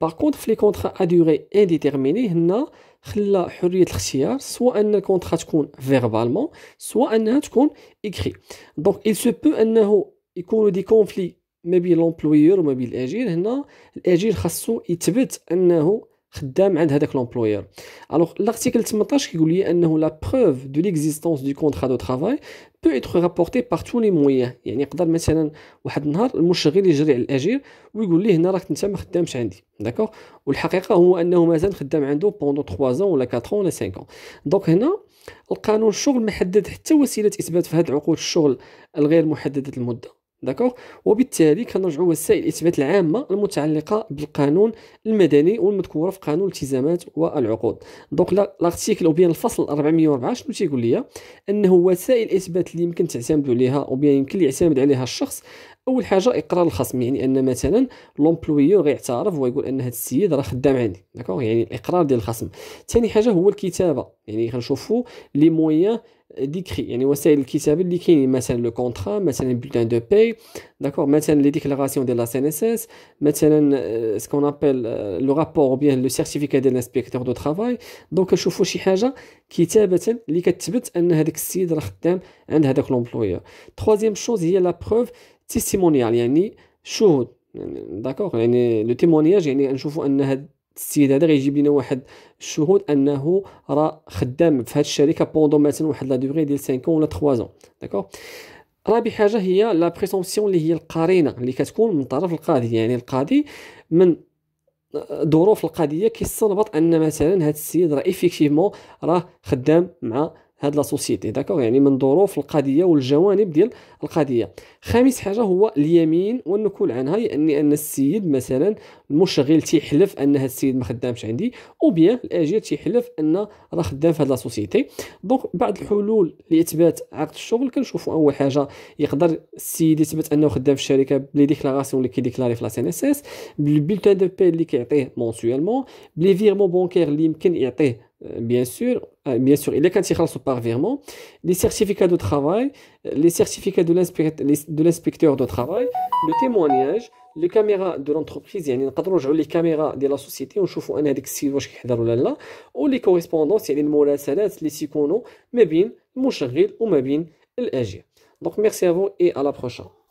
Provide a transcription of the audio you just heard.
باغ في لي كونطرا ا دوري انديتيرميني هنا خلى حريه الاختيار سواء ان الكونطرا تكون فيربالمون سواء انها تكون اكري دونك il se peut انه يكونوا دي كونفلي ما بين لومبلويور وما بين الاجير هنا الاجير خاصو يثبت انه خدام عند هذاك لومبلويور الوغ لارتيكل 18 كيقول لي انه لا بروف دو ليكزيستونس دو كونترا دو ترافاي بو ايتر رابورتي باغ تو لي مويا يعني يقدر مثلا واحد النهار المشغل يجري على الاجير ويقول ليه هنا راك انت ما خدامش عندي داكوغ والحقيقه هو انه مازال خدام عنده بوندو 3 زون ولا 4 ولا 5 اون دونك هنا القانون الشغل محدد حتى وسيله اثبات في هذه عقود الشغل الغير محدده المده داكوغ وبالتالي كنرجعوا وسائل الاثبات العامه المتعلقه بالقانون المدني والمذكوره في قانون الالتزامات والعقود دونك لارتيكل او بيان الفصل 404 شنو تيقول لي انه وسائل الاثبات اللي يمكن تعتمد عليها او بيان يمكن يعتمد عليها الشخص اول حاجه اقرار الخصم يعني ان مثلا لومبلويور غيعترف ويقول ان هذا السيد راه خدام عندي داكوغ يعني الاقرار ديال الخصم ثاني حاجه هو الكتابه يعني غنشوفوا لي مويان ديكري يعني وسائل الكتابه اللي كاينين مثلا لو كونترا مثلا بولتان دو باي داكوغ مثلا لي ديكلاراسيون ديال لا سي ان اس اس مثلا سكون ابل لو رابور او بيان لو سيرتيفيكا ديال الانسبيكتور دو ترافاي دونك كنشوفوا شي حاجه كتابه اللي كتثبت ان هذاك السيد راه خدام عند هذاك لومبلويور تخوازيام شوز هي لا بروف تيستيمونيال يعني شهود يعني داكوغ يعني لو تيمونياج يعني نشوفوا ان هذا السيد هذا غيجيب لنا واحد الشهود انه راه خدام في هذه الشركه بوندون مثلا واحد لا دوغي ديال 5 ولا 3 زون داكوغ رابع حاجه هي لا بريسومسيون اللي هي القرينه اللي كتكون من طرف القاضي يعني القاضي من ظروف القضيه كيستنبط ان مثلا هذا السيد راه ايفيكتيفمون راه خدام مع هاد لا سوسيتي داكوغ يعني من ظروف القضيه والجوانب ديال القضيه خامس حاجه هو اليمين والنكول عنها يعني ان السيد مثلا المشغل تيحلف ان هاد السيد ما خدامش عندي او بيان الاجير تيحلف ان راه خدام في هاد لا سوسيتي دونك بعض الحلول لاثبات عقد الشغل كنشوفوا اول حاجه يقدر السيد يثبت انه خدام في الشركه بلي ديكلاراسيون اللي كيديكلاري في لا سي ان اس اس بالبيلتان دو بي اللي كيعطيه مونسيوالمون بلي فيرمون بونكير اللي يمكن يعطيه Euh, bien sûr, euh, bien sûr, il est quand ils par virement, les certificats de travail, euh, les certificats de l'inspecteur de travail, le témoignage, les caméras de l'entreprise, يعني نقدروا نرجعوا les caméras de la société on chauffe ونشوفوا انا هذاك السيد واش كيحضر ولا لا ولي كوريسبوندونس يعني المراسلات اللي تيكونوا ما بين المشغل وما بين Donc merci à vous et à la prochaine.